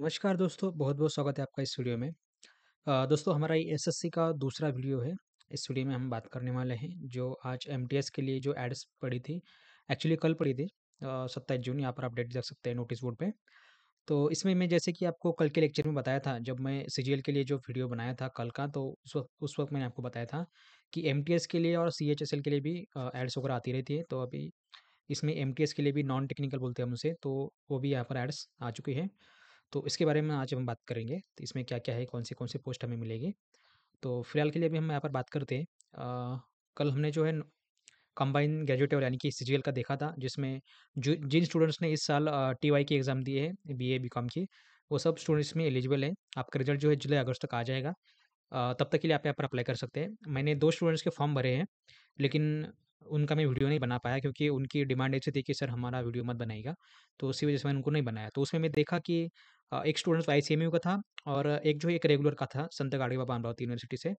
नमस्कार दोस्तों बहुत बहुत स्वागत है आपका इस वीडियो में आ, दोस्तों हमारा ये एसएससी का दूसरा वीडियो है इस वीडियो में हम बात करने वाले हैं जो आज एमटीएस के लिए जो एड्स पड़ी थी एक्चुअली कल पड़ी थी सत्ताईस जून यहाँ पर अपडेट देख सकते हैं नोटिस बोर्ड पे तो इसमें मैं जैसे कि आपको कल के लेक्चर में बताया था जब मैं एल के लिए जो वीडियो बनाया था कल का तो उस वक्त उस वक्त मैंने आपको बताया था कि एस के लिए और एल के लिए भी एड्स वगैरह आती रहती है तो अभी इसमें एस के लिए भी नॉन टेक्निकल बोलते हैं हमसे तो वो भी यहाँ पर एड्स आ चुकी हैं तो इसके बारे में आज हम बात करेंगे तो इसमें क्या क्या है कौन सी कौन सी पोस्ट हमें मिलेगी तो फिलहाल के लिए अभी हम यहाँ पर बात करते हैं कल हमने जो है कंबाइन ग्रेजुएट और यानी कि सी का देखा था जिसमें जो जिन स्टूडेंट्स ने इस साल टी वाई की एग्ज़ाम दी है बी ए बी कॉम की वो सब स्टूडेंट्स में एलिजिबल है आपका रिजल्ट जो है जुलाई अगस्त तक आ जाएगा तब तक के लिए आप यहाँ पर अप्लाई कर सकते हैं मैंने दो स्टूडेंट्स के फॉर्म भरे हैं लेकिन उनका मैं वीडियो नहीं बना पाया क्योंकि उनकी डिमांड ऐसी थी कि सर हमारा वीडियो मत बनाएगा तो उसी वजह से मैंने उनको नहीं बनाया तो उसमें मैं देखा कि एक स्टूडेंट आई तो आई का था और एक जो एक रेगुलर का था संत गाड़ी बाबा अमरावती यूनिवर्सिटी से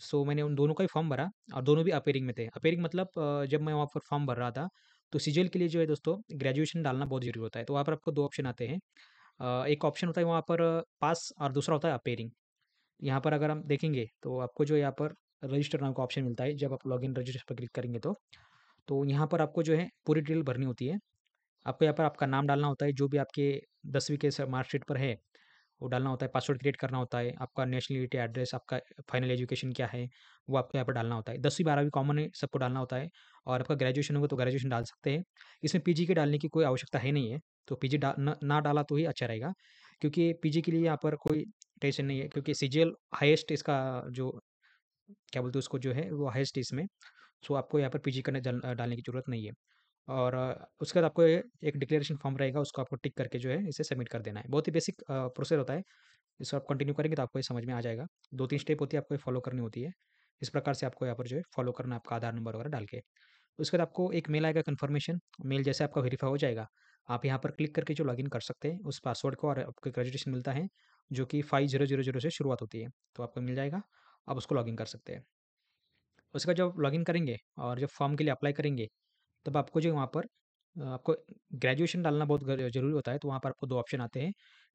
सो so, मैंने उन दोनों का ही फॉर्म भरा और दोनों भी अपेयरिंग में थे अपेयरिंग मतलब जब मैं वहाँ पर फॉर्म भर रहा था तो सीजल के लिए जो है दोस्तों ग्रेजुएशन डालना बहुत जरूरी होता है तो वहाँ पर आपको दो ऑप्शन आते हैं एक ऑप्शन होता है वहाँ पर पास और दूसरा होता है अपेयरिंग यहाँ पर अगर हम देखेंगे तो आपको जो यहाँ पर रजिस्टर नाम का ऑप्शन मिलता है जब आप लॉगिन रजिस्टर पर क्लिक करेंगे तो तो यहाँ पर आपको जो है पूरी डिटेल भरनी होती है आपको यहाँ पर आपका नाम डालना होता है जो भी आपके दसवीं के मार्कशीट पर है वो डालना होता है पासवर्ड क्रिएट करना होता है आपका नेशनलिटी एड्रेस आपका फाइनल एजुकेशन क्या है वो आपको यहाँ पर डालना होता है दसवीं बारहवीं कॉमन है सबको डालना होता है और आपका ग्रेजुएशन होगा तो ग्रेजुएशन डाल सकते हैं इसमें पीजी के डालने की कोई आवश्यकता है नहीं है तो पीजी डा न, ना डाला तो ही अच्छा रहेगा क्योंकि पीजी के लिए यहाँ पर कोई टेंशन नहीं है क्योंकि सी हाईएस्ट इसका जो क्या बोलते हैं उसको जो है वो हाईएस्ट इसमें सो आपको यहाँ पर पी करने डालने की जरूरत नहीं है और उसके बाद आपको एक डिक्लेरेशन फॉर्म रहेगा, उसको आपको टिक करके जो है इसे सबमिट कर देना है। बहुत ही बेसिक प्रोसेस होता है। इसको आप कंटिन्यू करेंगे तो आपको ये समझ में आ जाएगा दो तीन स्टेप होती है, आपको फॉलो करनी होती है। इस प्रकार से आपको यहाँ पर जो है फॉलो करना है आपका आधार नंबर वगैरह डाल के। उसके बाद आपको एक मेल आएगा कन्फर्मेशन, मेल जैसे आपका वेरीफाई हो जाएगा, आप यहाँ पर क्लिक करके जो लॉगिन कर सकते हैं उस पासवर्ड को और आपको एक रजिस्ट्रेशन मिलता है, जो कि जीरो से शुरुआत होती है। तो आपको मिल जाएगा, आप उसको लॉगिन कर सकते हैं। उसके बाद जब लॉगिन करेंगे और जब फॉर्म के लिए अप्लाई करेंगे तब आपको जो वहाँ पर आपको ग्रेजुएशन डालना बहुत जरूरी होता है तो वहाँ पर आपको दो ऑप्शन आते हैं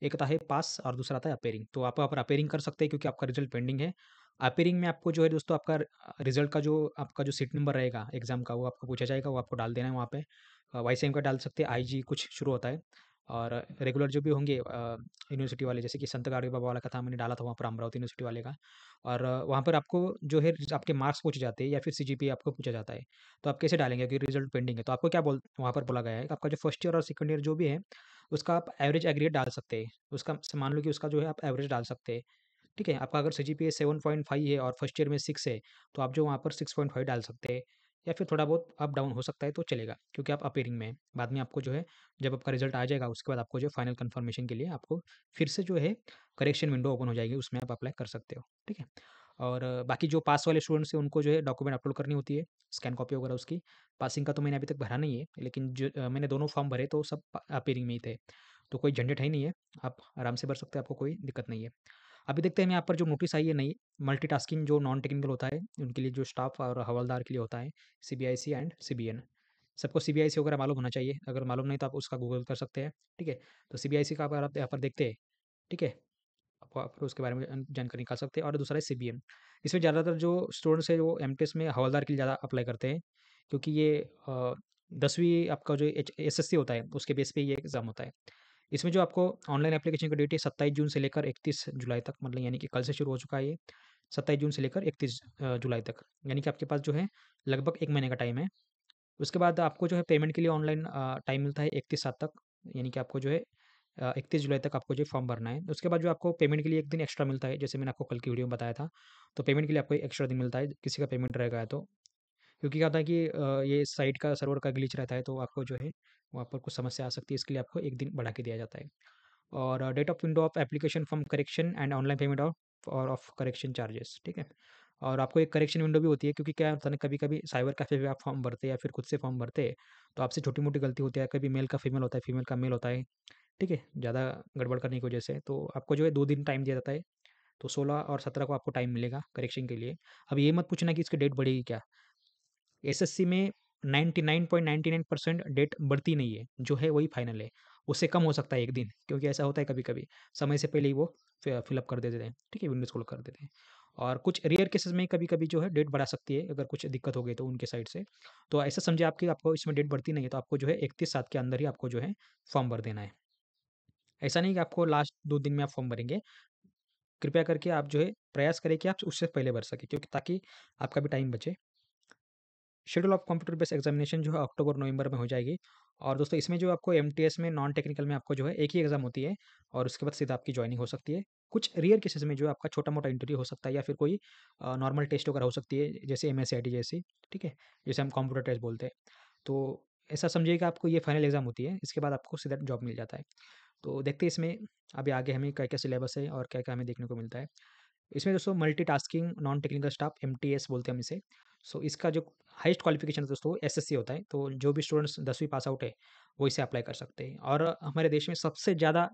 एक आता है पास और दूसरा आता है अपेयरिंग तो आप वहाँ पर अपेयरिंग कर सकते हैं क्योंकि आपका रिजल्ट पेंडिंग है अपेयरिंग में आपको जो है दोस्तों आपका रिजल्ट का जो आपका जो सीट नंबर रहेगा एग्जाम का वो आपको पूछा जाएगा वो आपको डाल देना है वहाँ पर वाई का डाल सकते हैं आई कुछ शुरू होता है और रेगुलर जो भी होंगे यूनिवर्सिटी वाले जैसे कि संत गाड़ी बाबा वाला कथा मैंने डाला था वहाँ पर अमरावती यूनिवर्सिटी वाले का और वहाँ पर आपको जो है आपके मार्क्स पूछे जाते हैं या फिर सी आपको पूछा जाता है तो आप कैसे डालेंगे क्योंकि रिजल्ट पेंडिंग है तो आपको क्या बोल वहाँ पर बोला गया है आपका जो फर्स्ट ईयर और सेकेंड ईयर जो भी है उसका आप एवरेज एग्रीड डाल सकते हैं उसका मान लो कि उसका जो है आप एवरेज डाल सकते हैं ठीक है आपका अगर C G P seven point five है और फर्स्ट ईयर में सिक्स है तो आप जो वहाँ पर सिक्स पॉइंट फाइव डाल सकते हैं या फिर थोड़ा बहुत अप डाउन हो सकता है तो चलेगा क्योंकि आप अपेयरिंग में हैं बाद में आपको जो है जब आपका रिजल्ट आ जाएगा उसके बाद आपको जो फाइनल कन्फर्मेशन के लिए आपको फिर से जो है करेक्शन विंडो ओपन हो जाएगी उसमें आप अप्लाई कर सकते हो ठीक है और बाकी जो पास वाले स्टूडेंट्स हैं उनको जो है डॉक्यूमेंट अपलोड करनी होती है स्कैन कॉपी वगैरह उसकी पासिंग का तो मैंने अभी तक भरा नहीं है लेकिन जो मैंने दोनों फॉर्म भरे तो सब अपेयरिंग में ही थे तो कोई झंझट है नहीं है आप आराम से भर सकते हैं आपको कोई दिक्कत नहीं है अभी देखते हैं यहाँ पर जो नोटिस आई है नहीं मल्टीटास्किंग जो नॉन टेक्निकल होता है उनके लिए जो स्टाफ और हवलदार के लिए होता है सी एंड सी सबको सी बी वगैरह मालूम होना चाहिए अगर मालूम नहीं तो आप उसका गूगल कर सकते हैं ठीक है तो सी का अगर आप यहाँ पर देखते हैं ठीक है आप उसके बारे में जानकारी निकाल सकते हैं और दूसरा है सी इसमें ज़्यादातर जो स्टूडेंट्स है वो एम में हवलदार के लिए ज़्यादा अप्लाई करते हैं क्योंकि ये दसवीं आपका जो एच एस होता है उसके बेस पर ये एग्ज़ाम होता है इसमें जो आपको ऑनलाइन एप्लीकेशन का डेट है सत्ताईस जून से लेकर इकतीस जुलाई तक मतलब यानी कि कल से शुरू हो चुका है ये सत्ताईस जून से लेकर इकतीस जुलाई तक यानी कि आपके पास जो है लगभग एक महीने का टाइम है उसके बाद आपको जो है पेमेंट के लिए ऑनलाइन टाइम मिलता है इकतीस सात तक यानी कि आपको जो है इकतीस जुलाई तक आपको जो फॉर्म भरना है उसके बाद जो आपको पेमेंट के लिए एक दिन एक्स्ट्रा मिलता है जैसे मैंने आपको कल की वीडियो में बताया था तो पेमेंट के लिए आपको एक एक्स्ट्रा दिन मिलता है किसी का पेमेंट रह गया तो क्योंकि क्या होता है कि ये साइट का सर्वर का ग्लिच रहता है तो आपको जो है वहाँ पर कुछ समस्या आ सकती है इसके लिए आपको एक दिन बढ़ा के दिया जाता है और date of window of application form correction and online payment of और ऑफ करेक्शन चार्जेस ठीक है और आपको एक करेक्शन विंडो भी होती है क्योंकि क्या होता है कभी कभी साइबर कैफे पे आप फॉर्म भरते हैं या फिर खुद से फॉर्म भरते हैं तो आपसे छोटी मोटी गलती होती है कभी मेल का फीमेल होता है फीमेल का मेल होता है ठीक है ज़्यादा गड़बड़ करने की वजह से तो आपको जो है दो दिन टाइम दिया जाता है तो सोलह और सत्रह को आपको टाइम मिलेगा करेक्शन के लिए अब ये मत पूछना कि इसकी डेट बढ़ेगी क्या एसएससी में 99.99 परसेंट डेट बढ़ती नहीं है जो है वही फाइनल है उससे कम हो सकता है एक दिन क्योंकि ऐसा होता है कभी कभी समय से पहले ही वो फिलअप कर देते हैं ठीक है विंडोज क्लोज कर देते हैं और कुछ रेयर केसेस में कभी कभी जो है डेट बढ़ा सकती है अगर कुछ दिक्कत हो गई तो उनके साइड से तो ऐसा समझे आपकी आपको इसमें डेट बढ़ती नहीं है तो आपको जो है इकतीस सात के अंदर ही आपको जो है फॉर्म भर देना है ऐसा नहीं कि आपको लास्ट दो दिन में आप फॉर्म भरेंगे कृपया करके आप जो है प्रयास करें कि आप उससे पहले भर सके क्योंकि ताकि आपका भी टाइम बचे schedule of computer based examination जो है अक्टूबर नवंबर में हो जाएगी और दोस्तों इसमें जो आपको एम में नॉन टेक्निकल में आपको जो है एक ही एग्जाम होती है और उसके बाद सीधा आपकी ज्वाइनिंग हो सकती है कुछ रियर केसेस में जो है आपका छोटा मोटा इंटरव्यू हो सकता है या फिर कोई नॉर्मल टेस्ट वगैरह हो सकती है जैसे एम एस जैसी ठीक है जैसे हम कंप्यूटर टेस्ट बोलते हैं तो ऐसा समझिए कि आपको ये फाइनल एग्जाम होती है इसके बाद आपको सीधा जॉब मिल जाता है तो देखते हैं इसमें अभी आगे हमें क्या क्या सिलेबस है और क्या क्या हमें देखने को मिलता है इसमें दोस्तों multi tasking non technical staff M बोलते हैं हम इसे सो इसका जो हाइस्ट क्वालिफिकेशन है दोस्तों एसएससी होता है तो जो भी स्टूडेंट्स दसवीं पास आउट है वो इसे अप्लाई कर सकते हैं और हमारे देश में सबसे ज़्यादा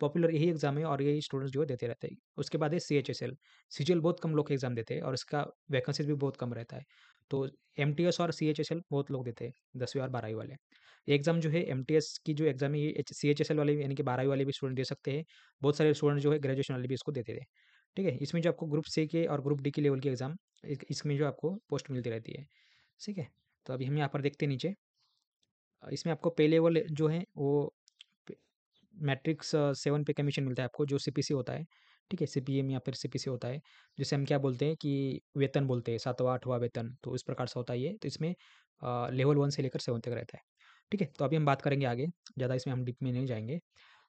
पॉपुलर यही एग्जाम है और यही स्टूडेंट्स जो देते रहते हैं उसके बाद है C H S L C L बहुत कम लोग एग्जाम देते हैं और इसका वैकेंसीज भी बहुत कम रहता है तो एम टी एस और सी एच एस एल बहुत लोग देते हैं दसवीं और बारहवीं वाले एग्जाम जो है एम टी एस की जो एग्जाम है ये सी एच एस एल वाले यानी कि बारहवीं वाले भी स्टूडेंट दे सकते हैं बहुत सारे स्टूडेंट जो है ग्रेजुएशन वाले भी इसको देते थे ठीक है इसमें जो आपको ग्रुप सी के और ग्रुप डी के लेवल की एग्ज़ाम इसमें जो आपको पोस्ट मिलती रहती है ठीक है तो अभी हम यहाँ पर देखते हैं नीचे इसमें आपको पे लेवल जो है वो मैट्रिक्स सेवन पे कमीशन मिलता है आपको जो सी होता है ठीक है सीपीएम या फिर सीपीसी होता है जिसे हम क्या बोलते हैं कि वेतन बोलते हैं सातवा आठवा वेतन तो इस प्रकार से होता है ये तो इसमें लेवल वन से लेकर सेवन तक रहता है ठीक है तो अभी हम बात करेंगे आगे ज़्यादा इसमें हम डिप में नहीं जाएंगे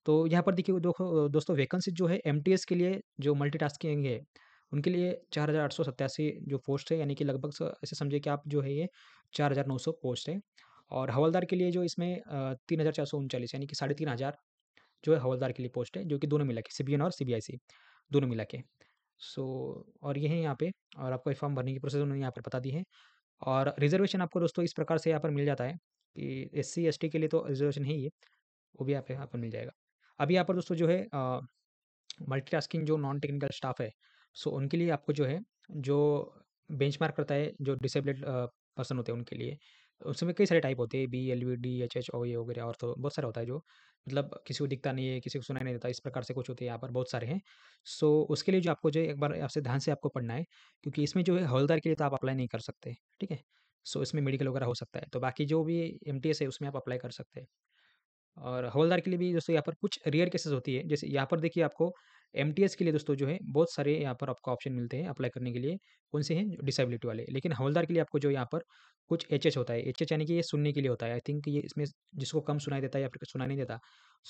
तो यहाँ पर देखिए दोस्तों वैकेंसी जो है एम के लिए जो मल्टीटास्किंग है उनके लिए चार हज़ार आठ सौ सत्तासी जो पोस्ट है यानी कि लगभग ऐसे समझिए कि आप जो है ये चार हज़ार नौ सौ पोस्ट है और हवलदार के लिए जो इसमें तीन हज़ार चार सौ उनचालीस यानी कि साढ़े तीन हज़ार जो है हवलदार के लिए पोस्ट है जो कि दोनों मिला के सी और सी दोनों मिला के सो और ये है यहाँ पे और आपको फॉर्म भरने की प्रोसेस उन्होंने यहाँ पर बता दी है और रिजर्वेशन आपको दोस्तों इस प्रकार से यहाँ पर मिल जाता है कि एस सी के लिए तो रिजर्वेशन है ही वो भी यहाँ पे यहाँ पर मिल जाएगा अब यहाँ पर दोस्तों जो है मल्टीटास्किंग जो नॉन टेक्निकल स्टाफ है सो उनके लिए आपको जो है जो बेंचमार्क करता है जो डिसेबल्ड पर्सन होते हैं उनके लिए उसमें कई सारे टाइप होते हैं B L V D H H O ये वगैरह और तो बहुत सारे होता है जो मतलब किसी को दिखता नहीं है किसी को सुनाई नहीं देता इस प्रकार से कुछ होते हैं यहाँ पर बहुत सारे हैं सो उसके लिए जो आपको जो एक बार आपसे ध्यान से आपको पढ़ना है क्योंकि इसमें जो है हवलदार के लिए तो आप अप्लाई नहीं कर सकते ठीक है सो इसमें मेडिकल वगैरह हो सकता है तो बाकी जो भी एम है उसमें आप अप्लाई कर सकते हैं और हवलदार के लिए भी दोस्तों यहाँ पर कुछ रेयर केसेस होती है जैसे यहाँ पर देखिए आपको एम के लिए दोस्तों जो है बहुत सारे यहाँ पर आपको ऑप्शन मिलते हैं अप्लाई करने के लिए कौन से हैं डिसेबिलिटी वाले लेकिन हवलदार के लिए आपको जो यहाँ पर कुछ एच होता है एच यानी कि ये सुनने के लिए होता है आई थिंक ये इसमें जिसको कम सुनाई देता है या फिर सुना नहीं देता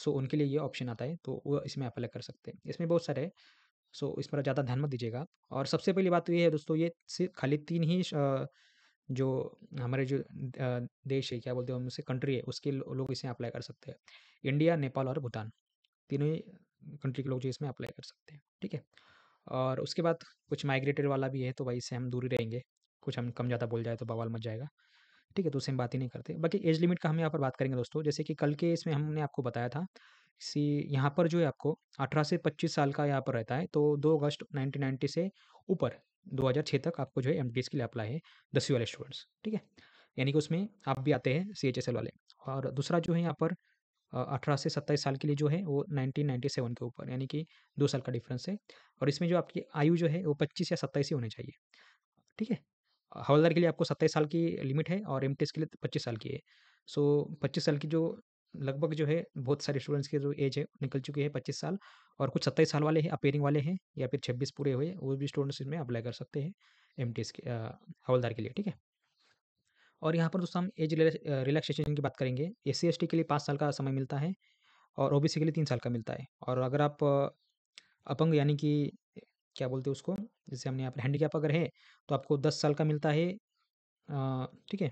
सो उनके लिए ये ऑप्शन आता है तो वो इसमें अप्लाई कर सकते हैं इसमें बहुत सारे सो इस पर ज़्यादा ध्यान मत दीजिएगा और सबसे पहली बात तो ये है दोस्तों ये सिर्फ खाली तीन ही जो हमारे जो देश है क्या बोलते हैं उनसे कंट्री है उसके लोग इसमें अप्लाई कर सकते हैं इंडिया नेपाल और भूटान तीनों ही कंट्री के लोग जो इसमें अप्लाई कर सकते हैं ठीक है और उसके बाद कुछ माइग्रेटेड वाला भी है तो भाई इससे हम दूरी रहेंगे कुछ हम कम ज़्यादा बोल जाए तो बवाल मच जाएगा ठीक है तो उससे हम बात ही नहीं करते बाकी एज लिमिट का हम यहाँ पर बात करेंगे दोस्तों जैसे कि कल के इसमें हमने आपको बताया था सी यहाँ पर जो है आपको अठारह से पच्चीस साल का यहाँ पर रहता है तो दो अगस्त नाइनटीन से ऊपर 2006 तक आपको जो है एम के लिए अप्लाई है दसवीं वाले स्टूडेंट्स ठीक है यानी कि उसमें आप भी आते हैं सी वाले और दूसरा जो है यहाँ पर अठारह से सत्ताईस साल के लिए जो है वो 1997 के ऊपर यानी कि दो साल का डिफरेंस है और इसमें जो आपकी आयु जो है वो पच्चीस या सत्ताईस ही होनी चाहिए ठीक है हवलदार के लिए आपको सत्ताईस साल की लिमिट है और एम के लिए पच्चीस साल की है सो पच्चीस साल की जो लगभग जो है बहुत सारे स्टूडेंट्स के जो एज है निकल चुकी है पच्चीस साल और कुछ सत्ताईस साल वाले हैं अपेयरिंग वाले हैं या फिर छब्बीस पूरे हुए वो भी स्टूडेंट्स इसमें अप्लाई कर सकते हैं एम टी के हवलदार के लिए ठीक है और यहाँ पर दोस्तों हम एज रिलैक्सेशन की बात करेंगे एस सी के लिए पाँच साल का समय मिलता है और ओ के लिए तीन साल का मिलता है और अगर आप अपंग यानी कि क्या बोलते हैं उसको जैसे हमने यहाँ पर हैंडीकैप अगर है तो आपको दस साल का मिलता है ठीक है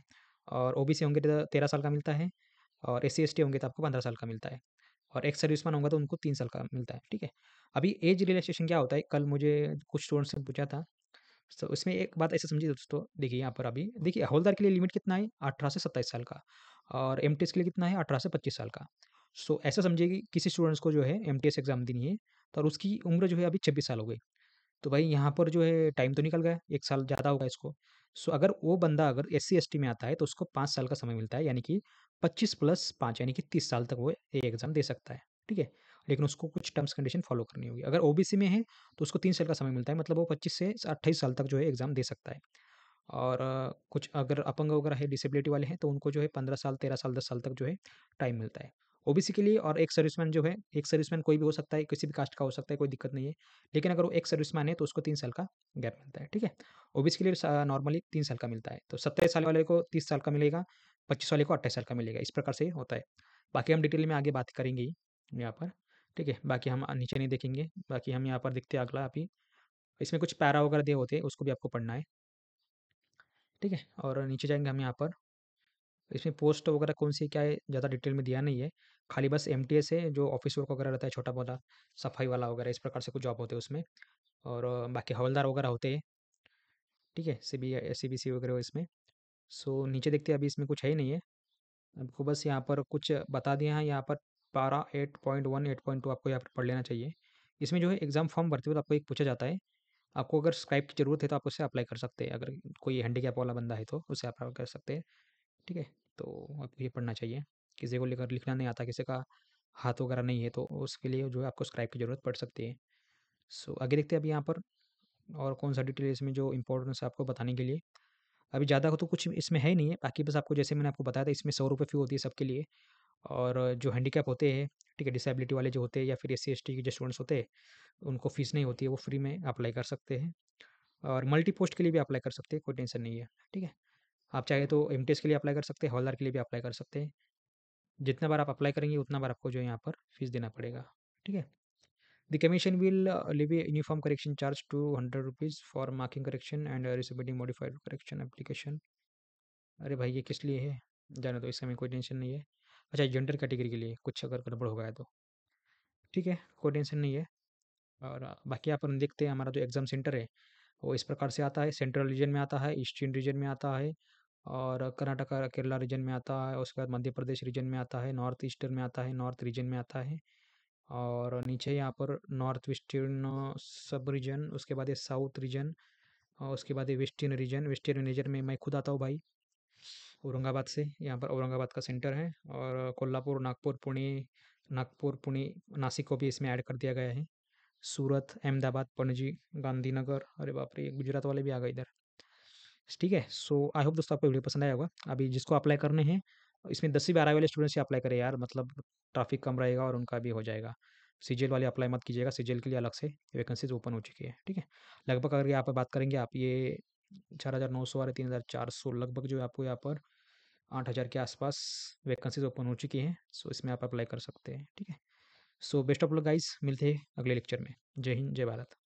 और ओ बी होंगे तो तेरह साल का मिलता है और एस सी होंगे तो आपको पंद्रह साल का मिलता है और एक्स सर्विसमैन होगा तो उनको तीन साल का मिलता है ठीक है अभी एज रिलैक्सेशन क्या होता है कल मुझे कुछ स्टूडेंट्स से पूछा था तो उसमें एक बात ऐसे समझिए दोस्तों देखिए यहाँ पर अभी देखिए हौलदार के लिए लिमिट कितना है अठारह से सत्ताईस साल का और एम के लिए कितना है अठारह से पच्चीस साल का सो ऐसा समझिए कि किसी स्टूडेंट्स को जो है एम एग्ज़ाम देनी है तो उसकी उम्र जो है अभी छब्बीस साल हो गई तो भाई यहाँ पर जो है टाइम तो निकल गया एक साल ज़्यादा होगा इसको सो अगर वो बंदा अगर एस सी में आता है तो उसको पाँच साल का समय मिलता है यानी कि पच्चीस प्लस पाँच यानी कि तीस साल तक वो ये एग्ज़ाम दे सकता है ठीक है लेकिन उसको कुछ टर्म्स कंडीशन फॉलो करनी होगी अगर ओबीसी में है तो उसको तीन साल का समय मिलता है मतलब वो पच्चीस से अट्ठाईस साल तक जो है एग्ज़ाम दे सकता है और कुछ अगर अपंग वगैरह है डिसेबिलिटी वाले हैं तो उनको जो है पंद्रह साल तेरह साल दस साल तक जो है टाइम मिलता है ओबीसी के लिए और एक सर्विसमैन जो है एक सर्विसमैन कोई भी हो सकता है किसी भी कास्ट का हो सकता है कोई दिक्कत नहीं है लेकिन अगर वो एक सर्विसमैन है तो उसको तीन साल का गैप मिलता है ठीक है ओबीसी के लिए नॉर्मली तीन साल का मिलता है तो सत्ताईस साल वाले को तीस साल का मिलेगा पच्चीस वाले को अट्ठाईस साल का मिलेगा इस प्रकार से होता है बाकी हम डिटेल में आगे बात करेंगे ही यहाँ पर ठीक है बाकी हम नीचे नहीं देखेंगे बाकी हम यहाँ पर देखते हैं अगला अभी इसमें कुछ पैरा वगैरह दिए होते हैं उसको भी आपको पढ़ना है ठीक है और नीचे जाएंगे हम यहाँ पर इसमें पोस्ट वगैरह कौन सी क्या है ज़्यादा डिटेल में दिया नहीं है खाली बस एम टी है जो ऑफिस वर्क वगैरह रहता है छोटा मोटा सफाई वाला वगैरह इस प्रकार से कुछ जॉब होते हैं उसमें और बाकी हवलदार वगैरह होते हैं ठीक है C B C B C वगैरह इसमें सो नीचे देखते हैं अभी इसमें कुछ है ही नहीं है आपको बस यहाँ पर कुछ बता दिया है यहाँ पर para eight point one eight point two आपको यहाँ पर पढ़ लेना चाहिए इसमें जो है एग्ज़ाम फॉर्म भरते हुए आपको एक पूछा जाता है आपको अगर स्क्राइब की ज़रूरत है तो आप उससे अप्लाई कर सकते हैं अगर कोई कैप वाला बंदा है तो उसे आप कर सकते हैं ठीक है तो आपको ये पढ़ना चाहिए किसी को लेकर लिखना नहीं आता किसी का हाथ वगैरह नहीं है तो उसके लिए जो है आपको स्क्राइब की ज़रूरत पड़ सकती है सो आगे देखते हैं अब यहाँ पर और कौन सा डिटेल इसमें जो इंपॉर्टेंस आपको बताने के लिए अभी ज़्यादा तो कुछ इसमें है ही नहीं है बाकी बस आपको जैसे मैंने आपको बताया था इसमें सौ रुपये फ़ी होती है सबके लिए और जो हैंडीकैप होते हैं ठीक है डिसेबिलिटी वाले जो होते हैं या फिर एस सी के जो स्टूडेंट्स होते हैं उनको फ़ीस नहीं होती है वो फ्री में अप्लाई कर सकते हैं और मल्टी पोस्ट के लिए भी अप्लाई कर सकते हैं कोई टेंशन नहीं है ठीक है आप चाहे तो एम के लिए अप्लाई कर सकते हैं हॉलदार के लिए भी अप्लाई कर सकते हैं जितना बार आप अप्लाई करेंगे उतना बार आपको जो है यहाँ पर फीस देना पड़ेगा ठीक है the commission will levy a uniform correction charge two hundred rupees for marking correction and resubmitting modified correction application अरे भाई ये किस लिए है जाना तो इसका में कोई टेंशन नहीं है अच्छा जेंडर कैटेगरी के लिए कुछ अगर गड़बड़ हो गया तो ठीक है कोई टेंशन नहीं है और uh, बाकी आप देखते हैं हमारा जो एग्ज़ाम सेंटर है वो इस प्रकार से आता है सेंट्रल रीजन में आता है ईस्टर्न रीजन में आता है और कर्नाटका केरला रीजन में आता है उसके बाद मध्य प्रदेश रीजन में आता है नॉर्थ ईस्टर्न में आता है नॉर्थ रीजन में आता है और नीचे यहाँ पर नॉर्थ वेस्टर्न सब रीजन उसके बाद ये साउथ रीजन और उसके बाद ये वेस्टर्न रीजन वेस्टर्न रीजन में मैं खुद आता हूँ भाई औरंगाबाद से यहाँ पर औरंगाबाद का सेंटर है और कोल्हापुर नागपुर पुणे नागपुर पुणे नासिक को भी इसमें ऐड कर दिया गया है सूरत अहमदाबाद पणजी गांधीनगर अरे बाप रे गुजरात वाले भी आ गए इधर ठीक है सो आई होप दोस्तों आपको वीडियो पसंद आया होगा अभी जिसको अप्लाई करने हैं इसमें दसवीं बारह वाले स्टूडेंट्स ही अप्लाई करें यार मतलब ट्रैफिक कम रहेगा और उनका भी हो जाएगा सीजेल वाले अप्लाई मत कीजिएगा सीजेल के लिए अलग से वैकेंसीज ओपन हो चुकी है ठीक है लगभग अगर यहाँ पर बात करेंगे आप ये चार हज़ार नौ सौ और तीन हज़ार चार सौ लगभग जो आपको यहाँ पर आठ हज़ार के आसपास वैकेंसीज ओपन हो चुकी हैं सो इसमें आप अप्लाई कर सकते हैं ठीक है so best of luck guys मिलते हैं अगले लेक्चर में जय हिंद जय भारत